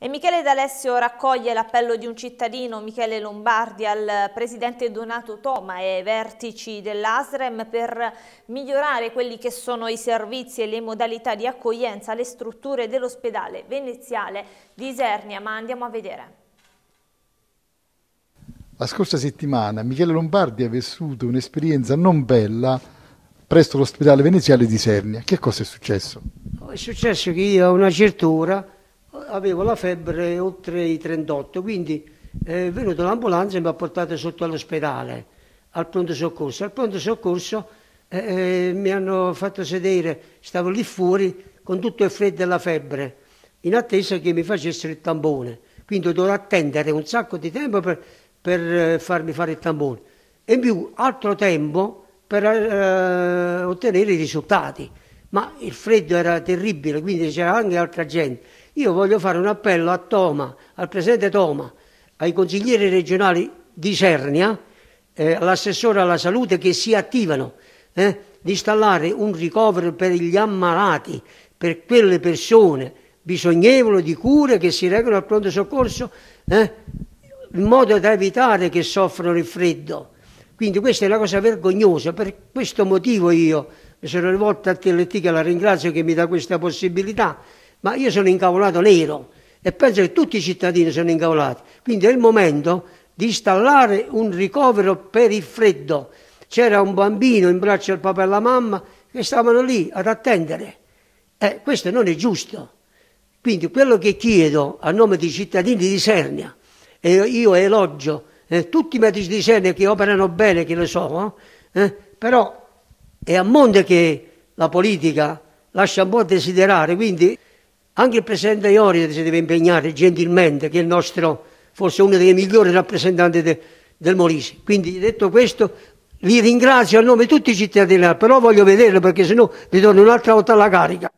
E Michele D'Alessio raccoglie l'appello di un cittadino, Michele Lombardi, al presidente Donato Toma e ai vertici dell'ASREM per migliorare quelli che sono i servizi e le modalità di accoglienza alle strutture dell'ospedale veneziale di Isernia, ma andiamo a vedere. La scorsa settimana Michele Lombardi ha vissuto un'esperienza non bella presso l'ospedale veneziale di Isernia. Che cosa è successo? È successo che io a una certa ora avevo la febbre oltre i 38, quindi eh, è venuta l'ambulanza e mi ha portato sotto all'ospedale, al pronto soccorso. Al pronto soccorso eh, eh, mi hanno fatto sedere, stavo lì fuori con tutto il freddo e la febbre, in attesa che mi facessero il tampone. Quindi ho attendere un sacco di tempo per, per eh, farmi fare il tampone. E in più altro tempo per eh, ottenere i risultati ma il freddo era terribile, quindi c'era anche altra gente. Io voglio fare un appello a Toma, al presidente Toma, ai consiglieri regionali di Cernia, eh, all'assessore alla salute che si attivano, eh, di installare un ricovero per gli ammalati, per quelle persone bisognevoli di cure che si recano al pronto soccorso, eh, in modo da evitare che soffrano il freddo. Quindi questa è una cosa vergognosa, per questo motivo io mi sono rivolto a TLT che la ringrazio che mi dà questa possibilità, ma io sono incavolato nero e penso che tutti i cittadini sono incavolati. Quindi è il momento di installare un ricovero per il freddo. C'era un bambino in braccio al papà e alla mamma che stavano lì ad attendere. Eh, questo non è giusto. Quindi quello che chiedo a nome dei cittadini di Sernia, e io elogio eh, tutti i medici di Sernia che operano bene, che lo so, eh, però è a monte che la politica lascia un po' a desiderare, quindi anche il Presidente Iori si deve impegnare gentilmente, che è il nostro, forse uno dei migliori rappresentanti de, del Molise. Quindi detto questo, vi ringrazio a nome di tutti i cittadini, però voglio vederlo perché sennò ritorno un'altra volta alla carica.